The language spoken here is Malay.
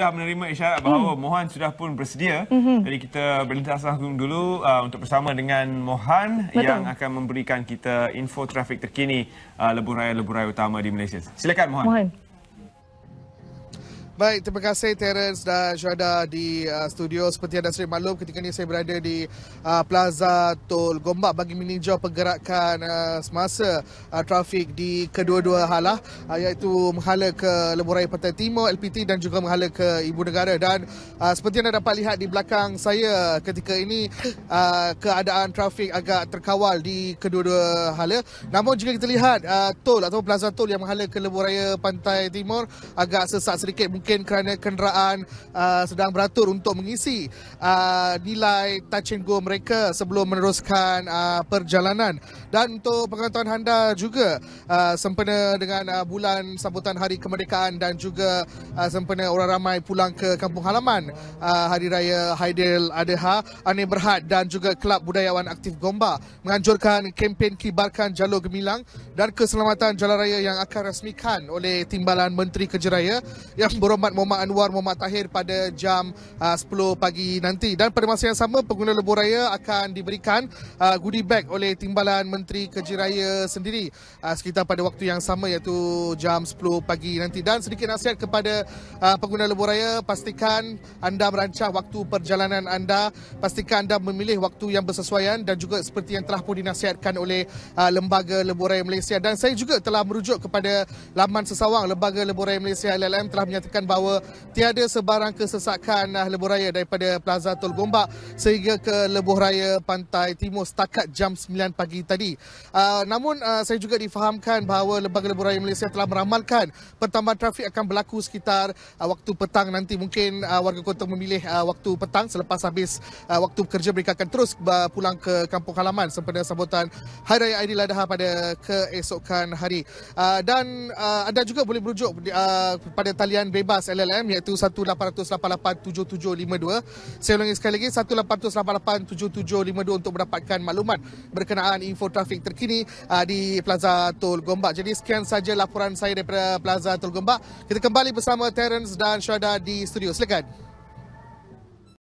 sudah menerima isyarat hmm. bahawa Mohan sudah pun bersedia. Hmm. Jadi kita berlintas langsung dulu uh, untuk bersama dengan Mohan Betul. yang akan memberikan kita info trafik terkini uh, lebuh raya-lebuh raya utama di Malaysia. Silakan Mohan. Mohan. Baik, terima kasih Terence dan Syahda di uh, studio. Seperti anda sering maklum, ketika ini saya berada di uh, Plaza Tol Gombak bagi meninjau pergerakan uh, semasa uh, trafik di kedua-dua halah uh, iaitu menghala ke Lebuh Raya Pantai Timur LPT dan juga menghala ke Ibu Negara. Dan uh, seperti anda dapat lihat di belakang saya ketika ini, uh, keadaan trafik agak terkawal di kedua-dua hala. Namun jika kita lihat uh, tol atau Plaza Tol yang menghala ke Lebuh Raya Pantai Timur agak sesak sedikit mungkin mungkin kerana kenderaan uh, sedang beratur untuk mengisi uh, nilai touch and go mereka sebelum meneruskan uh, perjalanan dan untuk pengantuan anda juga uh, sempena dengan uh, bulan sambutan hari kemerdekaan dan juga uh, sempena orang ramai pulang ke kampung halaman uh, hari raya Haidil Adha Anir Berhad dan juga Kelab Budayawan Aktif Gombak menganjurkan kempen kibarkan jalur gemilang dan keselamatan jalan raya yang akan rasmikan oleh Timbalan Menteri Kerja Raya yang berhormat tempat Muhammad Anwar Muhammad Tahir pada jam uh, 10 pagi nanti dan pada masa yang sama pengguna lebuh raya akan diberikan uh, goodie bag oleh Timbalan Menteri Kerja Raya sendiri uh, sekitar pada waktu yang sama iaitu jam 10 pagi nanti dan sedikit nasihat kepada uh, pengguna lebuh raya pastikan anda merancang waktu perjalanan anda pastikan anda memilih waktu yang bersesuaian dan juga seperti yang telah pun dinasihatkan oleh uh, Lembaga Lebuh Raya Malaysia dan saya juga telah merujuk kepada laman sesawang Lembaga Lebuh Raya Malaysia LLM telah menyatakan bahawa tiada sebarang kesesakan uh, lebuh raya daripada Plaza Tol Gombak sehingga ke lebuh raya Pantai Timur setakat jam 9 pagi tadi. Uh, namun uh, saya juga difahamkan bahawa Lembaga Lebuh Raya Malaysia telah meramalkan pertambahan trafik akan berlaku sekitar uh, waktu petang nanti mungkin uh, warga kota memilih uh, waktu petang selepas habis uh, waktu kerja mereka akan terus uh, pulang ke kampung halaman sempena sambutan Hari Raya Aidiladha pada keesokan hari. Uh, dan uh, anda juga boleh merujuk uh, pada talian bebas Airbus LLM iaitu 1887752. Saya ulangi sekali lagi 1887752 untuk mendapatkan maklumat berkenaan info trafik terkini uh, di Plaza Tol Gombak. Jadi sekian saja laporan saya daripada Plaza Tol Gombak. Kita kembali bersama Terence dan Syada di studio. Silakan.